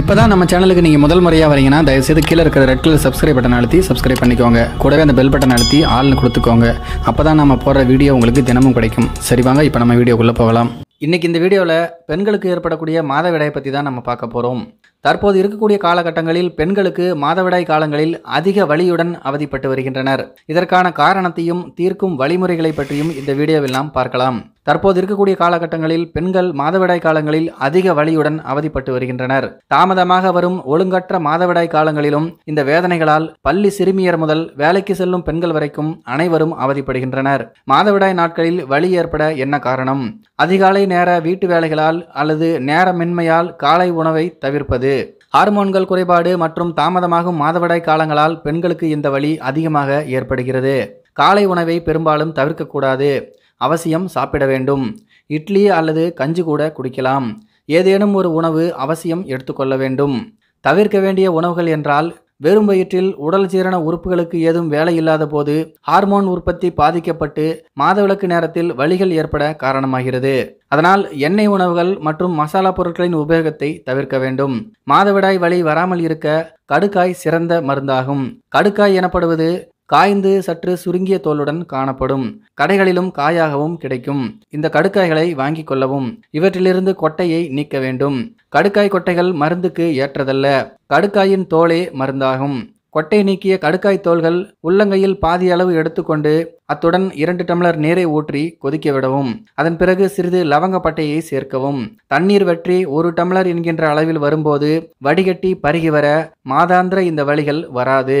இப்போ தான் நம்ம சேனலுக்கு நீங்கள் முதல் முறையாக வரீங்கன்னா தயவுசெய்து கீழே இருக்கிற ரெட் கலர் சப்ஸ்கிரைப் பட்டன் அழுத்தி சப்ஸ்கிரைப் பண்ணிக்கோங்க கூடவே அந்த பெல் பட்டன் அழுத்தி ஆள்னு கொடுத்துக்கோங்க அப்போ தான் நம்ம போடுற வீடியோ உங்களுக்கு தினமும் கிடைக்கும் சரி வாங்க இப்போ நம்ம வீடியோக்குள்ளே போகலாம் இன்றைக்கி இந்த வீடியோவில் பெண்களுக்கு ஏற்படக்கூடிய மாதவிடாயை பற்றி தான் நம்ம பார்க்க போகிறோம் தற்போது இருக்கக்கூடிய காலகட்டங்களில் பெண்களுக்கு மாதவிடாய் காலங்களில் அதிக வலியுடன் அவதிப்பட்டு வருகின்றனர் இதற்கான காரணத்தையும் தீர்க்கும் வழிமுறைகளை பற்றியும் இந்த வீடியோவில் நாம் பார்க்கலாம் தற்போது இருக்கக்கூடிய காலகட்டங்களில் பெண்கள் மாதவிடாய் காலங்களில் அதிக வலியுடன் அவதிப்பட்டு வருகின்றனர் தாமதமாக வரும் ஒழுங்கற்ற மாதவிடாய் காலங்களிலும் இந்த வேதனைகளால் பள்ளி சிறுமியர் முதல் வேலைக்கு செல்லும் பெண்கள் வரைக்கும் அனைவரும் அவதிப்படுகின்றனர் மாதவிடாய் நாட்களில் வலி ஏற்பட என்ன காரணம் அதிகாலை நேர வீட்டு வேலைகளால் அல்லது நேரமின்மையால் காலை உணவை தவிர்ப்பது ஹார்மோன்கள் குறைபாடு மற்றும் தாமதமாகும் மாதவிடாய் காலங்களால் பெண்களுக்கு இந்த வலி அதிகமாக ஏற்படுகிறது காலை உணவை பெரும்பாலும் தவிர்க்கக்கூடாது அவசியம் சாப்பிட வேண்டும் இட்லி அல்லது கஞ்சி கூட குடிக்கலாம் ஏதேனும் ஒரு உணவு அவசியம் எடுத்துக்கொள்ள வேண்டும் தவிர்க்க வேண்டிய உணவுகள் என்றால் வெறும் வயிற்றில் உடல் சீரண உறுப்புகளுக்கு ஏதும் வேலை இல்லாத போது ஹார்மோன் உற்பத்தி பாதிக்கப்பட்டு மாதவிளக்கு நேரத்தில் வலிகள் ஏற்பட காரணமாகிறது அதனால் எண்ணெய் உணவுகள் மற்றும் மசாலா பொருட்களின் உபயோகத்தை தவிர்க்க வேண்டும் மாதவிடாய் வலி வராமல் இருக்க கடுக்காய் சிறந்த மருந்தாகும் கடுக்காய் எனப்படுவது காய்ந்து சற்று சுருங்கிய தோலுடன் காணப்படும் கடைகளிலும் காயாகவும் கிடைக்கும் இந்த கடுக்காய்களை வாங்கி கொள்ளவும் இவற்றிலிருந்து கொட்டையை நீக்க வேண்டும் கடுக்காய் கொட்டைகள் மருந்துக்கு ஏற்றதல்ல கடுக்காயின் தோலே மருந்தாகும் கொட்டை நீக்கிய கடுக்காய் தோள்கள் உள்ளங்கையில் பாதி அளவு எடுத்துக்கொண்டு அத்துடன் இரண்டு டம்ளர் நீரை ஊற்றி கொதிக்க விடவும் அதன் பிறகு சிறிது லவங்கப்பட்டையை சேர்க்கவும் தண்ணீர் வற்றி ஒரு டம்ளர் என்கின்ற அளவில் வரும்போது வடிகட்டி பருகி வர மாதாந்திர இந்த வழிகள் வராது